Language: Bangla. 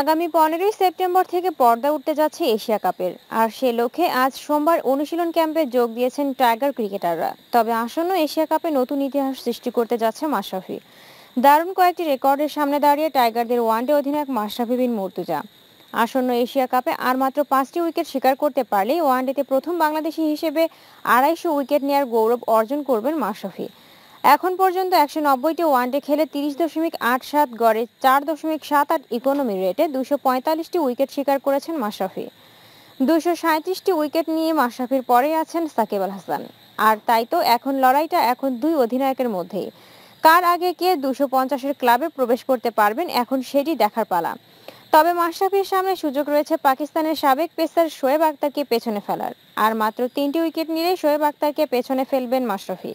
আগামী পনেরোই সেপ্টেম্বর থেকে পর্দা উঠতে যাচ্ছে এশিয়া কাপের আর সে লক্ষ্যে আজ সোমবার অনুশীলন ক্যাম্পে যোগ দিয়েছেন টাইগার ক্রিকেটাররা তবে আসন্ন এশিয়া কাপে নতুন ইতিহাস সৃষ্টি করতে যাচ্ছে মাশরাফি দারুণ কয়েকটি রেকর্ডের সামনে দাঁড়িয়ে টাইগারদের ওয়ানডে অধিনায়ক মাশরাফি বিন মুর্তুজা আসন্ন এশিয়া কাপে আর মাত্র পাঁচটি উইকেট শিকার করতে পারলেই ওয়ানডেতে প্রথম বাংলাদেশি হিসেবে আড়াইশো উইকেট নেওয়ার গৌরব অর্জন করবেন মাশরাফি এখন পর্যন্ত একশো নব্বইটি ওয়ানডে খেলে তিরিশ দশমিক আট সাত গড়ে চার দশমিক সাত আট ইকোনমি রেটে দুশো পঁয়তাল্লিশটি উইকেট শিকার করেছেন মাশরাফি দুশো সাঁত্রিশটি উইকেট নিয়ে মাশরাফির পরে আছেন সাকিব আল হাসান আর তাই তো এখন লড়াইটা এখন দুই অধিনায়কের মধ্যেই কার আগে কে দুশো পঞ্চাশের ক্লাবে প্রবেশ করতে পারবেন এখন সেটি দেখার পালা তবে মাশরাফির সামনে সুযোগ রয়েছে পাকিস্তানের সাবেক পেসার শোয়েব আক্তারকে পেছনে ফেলার আর মাত্র তিনটি উইকেট নিলে শোয়েব আক্তারকে পেছনে ফেলবেন মাশরাফি